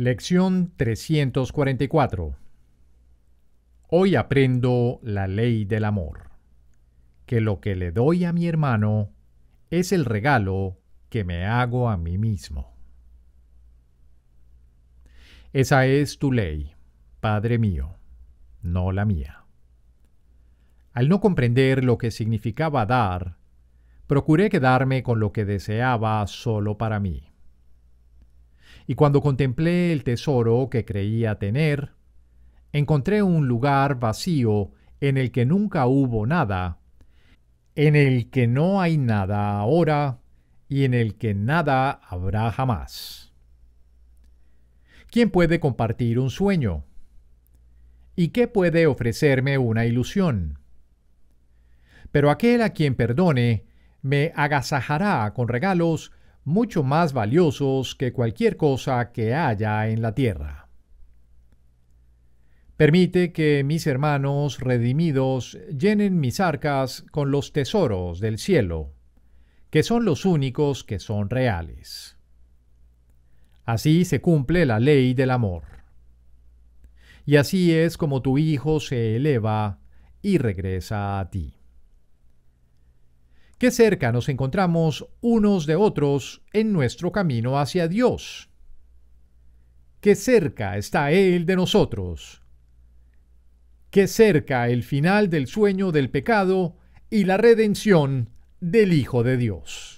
Lección 344 Hoy aprendo la ley del amor, que lo que le doy a mi hermano es el regalo que me hago a mí mismo. Esa es tu ley, Padre mío, no la mía. Al no comprender lo que significaba dar, procuré quedarme con lo que deseaba solo para mí y cuando contemplé el tesoro que creía tener, encontré un lugar vacío en el que nunca hubo nada, en el que no hay nada ahora y en el que nada habrá jamás. ¿Quién puede compartir un sueño? ¿Y qué puede ofrecerme una ilusión? Pero aquel a quien perdone me agasajará con regalos mucho más valiosos que cualquier cosa que haya en la tierra. Permite que mis hermanos redimidos llenen mis arcas con los tesoros del cielo, que son los únicos que son reales. Así se cumple la ley del amor. Y así es como tu Hijo se eleva y regresa a ti. Qué cerca nos encontramos unos de otros en nuestro camino hacia Dios. Qué cerca está Él de nosotros. Qué cerca el final del sueño del pecado y la redención del Hijo de Dios.